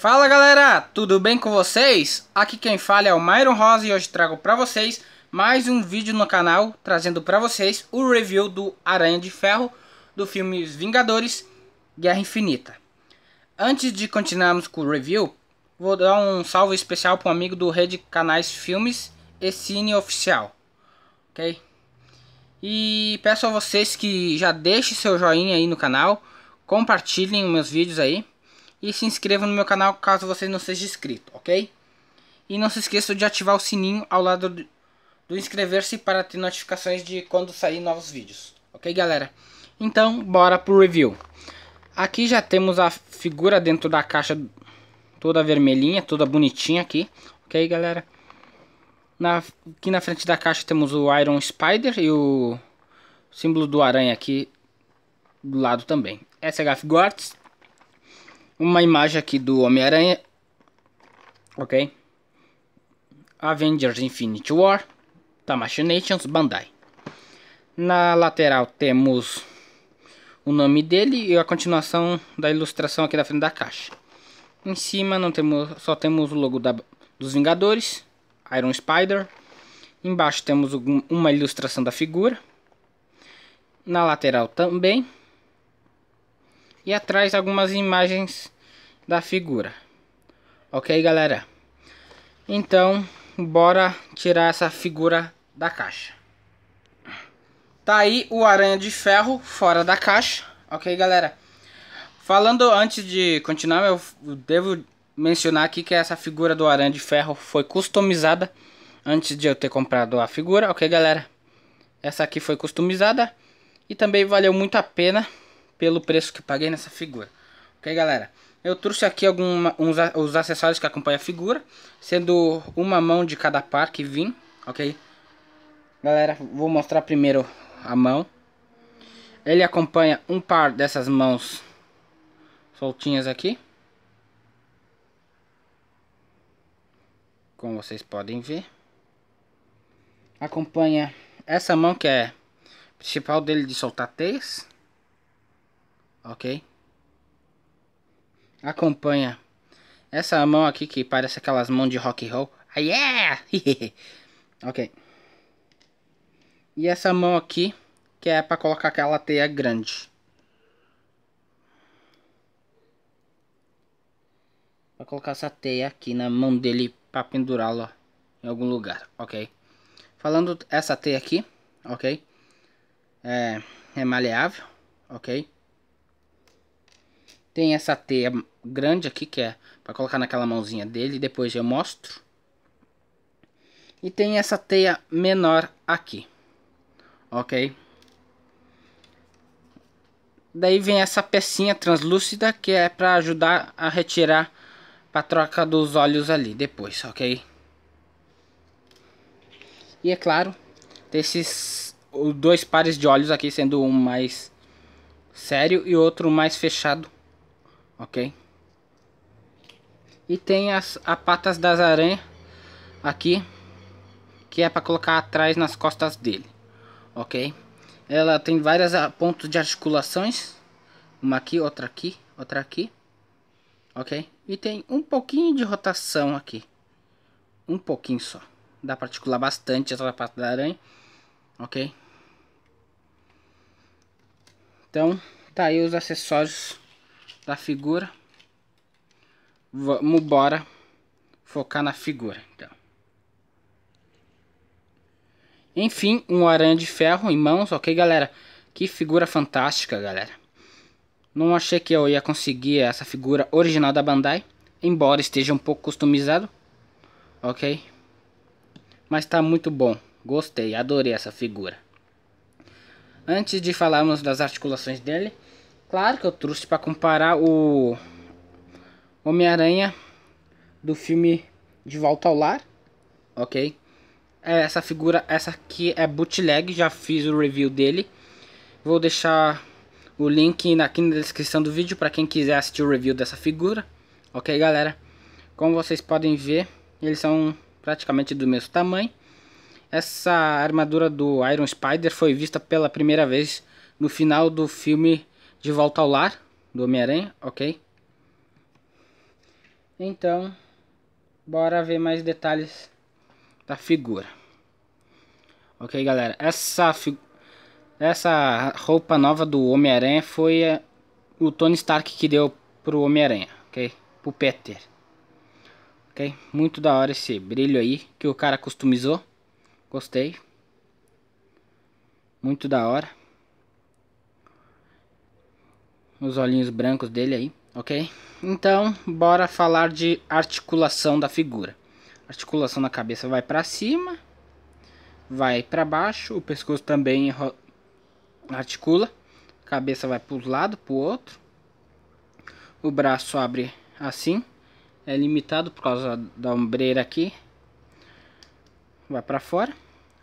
Fala galera, tudo bem com vocês? Aqui quem fala é o Myron Rosa e hoje trago para vocês mais um vídeo no canal trazendo para vocês o review do Aranha de Ferro do filme Vingadores Guerra Infinita. Antes de continuarmos com o review, vou dar um salve especial para um amigo do Rede Canais Filmes e Cine Oficial, ok? E peço a vocês que já deixem seu joinha aí no canal, compartilhem meus vídeos aí e se inscreva no meu canal caso você não seja inscrito, ok? E não se esqueça de ativar o sininho ao lado do, inscrever-se para ter notificações de quando sair novos vídeos, ok galera? Então, bora pro review. Aqui já temos a figura dentro da caixa toda vermelhinha, toda bonitinha aqui, ok galera? Na, aqui na frente da caixa temos o Iron Spider e o símbolo do aranha aqui do lado também. Essa é a Gortz uma imagem aqui do Homem-Aranha, ok? Avengers Infinity War, Nations Bandai. Na lateral temos o nome dele e a continuação da ilustração aqui da frente da caixa. Em cima não temos, só temos o logo da, dos Vingadores, Iron Spider. Embaixo temos uma ilustração da figura. Na lateral também e atrás algumas imagens da figura. Ok, galera? Então, bora tirar essa figura da caixa. Tá aí o aranha de ferro fora da caixa. Ok, galera? Falando antes de continuar, eu devo mencionar aqui que essa figura do aranha de ferro foi customizada antes de eu ter comprado a figura. Ok, galera? Essa aqui foi customizada e também valeu muito a pena pelo preço que paguei nessa figura. Ok, galera? Eu trouxe aqui alguns os acessórios que acompanham a figura, sendo uma mão de cada par que vim, ok? Galera, vou mostrar primeiro a mão. Ele acompanha um par dessas mãos soltinhas aqui. Como vocês podem ver. Acompanha essa mão que é principal dele de soltar teias ok? Acompanha essa mão aqui que parece aquelas mãos de rock and roll. Ah, yeah! ok. E essa mão aqui, que é para colocar aquela teia grande. Pra colocar essa teia aqui na mão dele para pendurá-la em algum lugar, ok? Falando essa teia aqui, ok? É, é maleável, ok? Tem essa teia grande aqui que é para colocar naquela mãozinha dele, depois eu mostro. E tem essa teia menor aqui, ok? Daí vem essa pecinha translúcida que é para ajudar a retirar a troca dos olhos ali depois, ok? E é claro, esses dois pares de olhos aqui sendo um mais sério e outro mais fechado ok? E tem as a patas das aranhas aqui, que é para colocar atrás nas costas dele, ok? Ela tem vários ah, pontos de articulações, uma aqui, outra aqui, outra aqui, ok? E tem um pouquinho de rotação aqui, um pouquinho só. Dá para articular bastante essa pata da aranha, ok? Então, tá aí os acessórios da figura. Vamos bora focar na figura, então. Enfim, um aranha de ferro em mãos, ok, galera? Que figura fantástica, galera. Não achei que eu ia conseguir essa figura original da Bandai, embora esteja um pouco customizado, ok? Mas tá muito bom, gostei, adorei essa figura. Antes de falarmos das articulações dele, Claro que eu trouxe para comparar o Homem-Aranha do filme De Volta ao Lar, ok? É, essa figura, essa aqui é bootleg, já fiz o review dele. Vou deixar o link aqui na descrição do vídeo para quem quiser assistir o review dessa figura. Ok, galera? Como vocês podem ver, eles são praticamente do mesmo tamanho. Essa armadura do Iron Spider foi vista pela primeira vez no final do filme de Volta ao Lar, do Homem-Aranha, ok? Então, bora ver mais detalhes da figura. Ok, galera, essa, essa roupa nova do Homem-Aranha foi eh, o Tony Stark que deu pro Homem-Aranha, ok? Pro Peter. Ok? Muito da hora esse brilho aí que o cara customizou. Gostei. Muito da hora os olhinhos brancos dele aí, ok? Então, bora falar de articulação da figura. articulação da cabeça vai para cima, vai para baixo, o pescoço também articula, cabeça vai para um lado, para o outro. O braço abre assim, é limitado por causa da ombreira aqui. Vai para fora,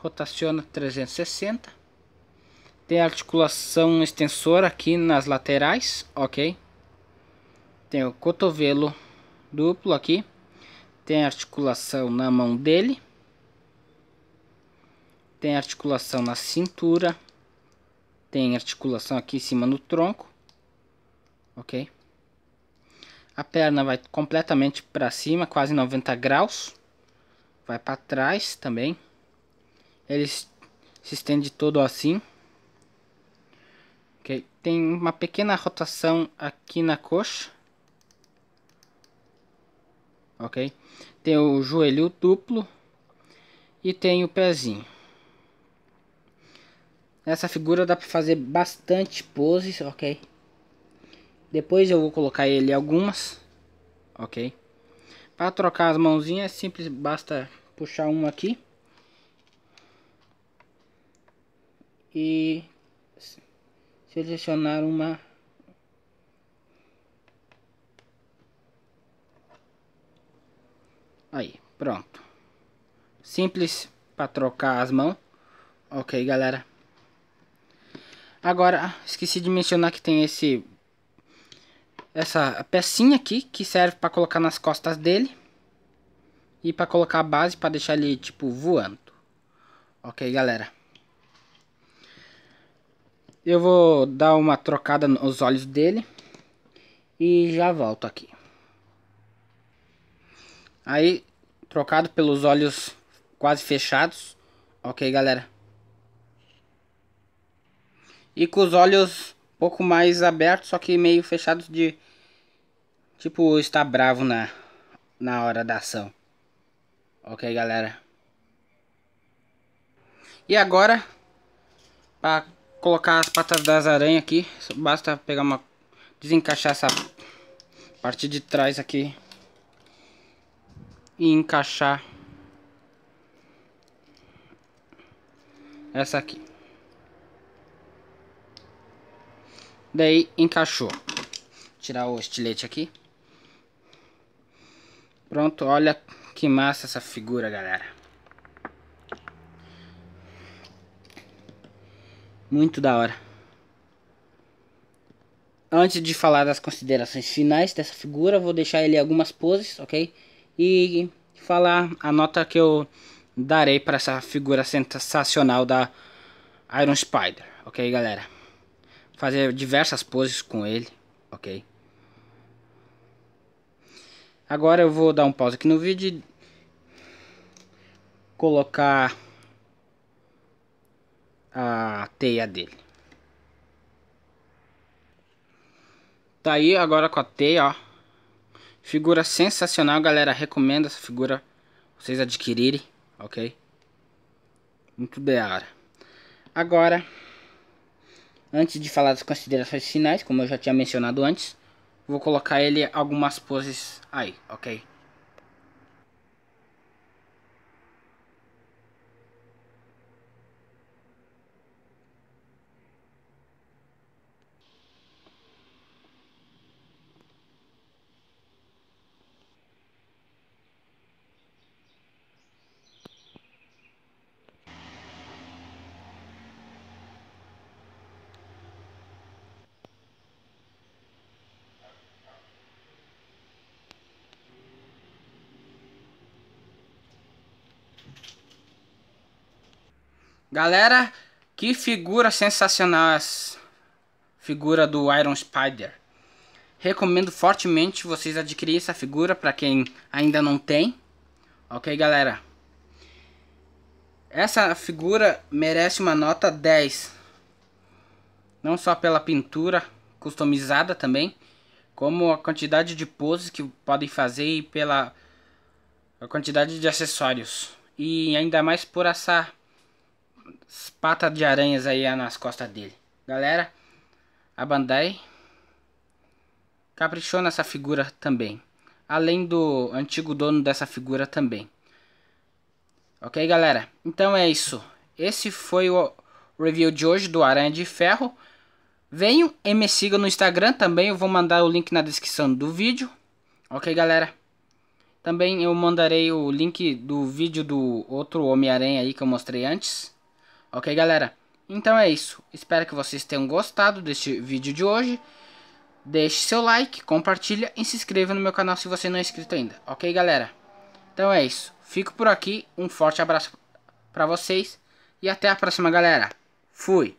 rotaciona 360 tem articulação extensora aqui nas laterais, ok? Tem o cotovelo duplo aqui. Tem articulação na mão dele. Tem articulação na cintura. Tem articulação aqui em cima no tronco. Ok? A perna vai completamente para cima, quase 90 graus. Vai para trás também. Ele se estende todo assim tem uma pequena rotação aqui na coxa. Ok? Tem o joelho duplo e tem o pezinho. Nessa figura dá para fazer bastante poses, ok? Depois eu vou colocar ele algumas, ok? Para trocar as mãozinhas, simples, basta puxar uma aqui. E selecionar uma aí pronto simples para trocar as mãos ok galera agora esqueci de mencionar que tem esse essa pecinha aqui que serve para colocar nas costas dele e para colocar a base para deixar ele tipo voando ok galera eu vou dar uma trocada nos olhos dele. E já volto aqui. Aí, trocado pelos olhos quase fechados. Ok, galera? E com os olhos um pouco mais abertos, só que meio fechados de... Tipo, está bravo na, na hora da ação. Ok, galera? E agora, para colocar as patas das aranhas aqui. Basta pegar uma... Desencaixar essa parte de trás aqui. E encaixar... Essa aqui. Daí encaixou. Tirar o estilete aqui. Pronto, olha que massa essa figura, galera. Muito da hora. Antes de falar das considerações finais dessa figura, vou deixar ele algumas poses, ok? E falar a nota que eu darei para essa figura sensacional da Iron Spider, ok, galera? Fazer diversas poses com ele, ok? Agora eu vou dar um pause aqui no vídeo e colocar a teia dele. Tá aí agora com a teia, ó. Figura sensacional, galera. Recomendo essa figura vocês adquirirem, ok? Muito bem, Agora, antes de falar das considerações finais, como eu já tinha mencionado antes, vou colocar ele algumas poses aí, ok? Galera, que figura sensacional essa figura do Iron Spider. Recomendo fortemente vocês adquirirem essa figura para quem ainda não tem. Ok, galera? Essa figura merece uma nota 10. Não só pela pintura customizada também, como a quantidade de poses que podem fazer e pela a quantidade de acessórios. E ainda mais por essa pata de aranhas aí nas costas dele. Galera, a Bandai caprichou nessa figura também. Além do antigo dono dessa figura também. Ok, galera? Então é isso. Esse foi o review de hoje do Aranha de Ferro. Venham e me sigam no Instagram também. Eu vou mandar o link na descrição do vídeo. Ok, galera? Também eu mandarei o link do vídeo do outro Homem-Aranha aí que eu mostrei antes. Ok, galera? Então é isso. Espero que vocês tenham gostado deste vídeo de hoje. Deixe seu like, compartilha e se inscreva no meu canal se você não é inscrito ainda. Ok, galera? Então é isso. Fico por aqui. Um forte abraço para vocês. E até a próxima, galera. Fui!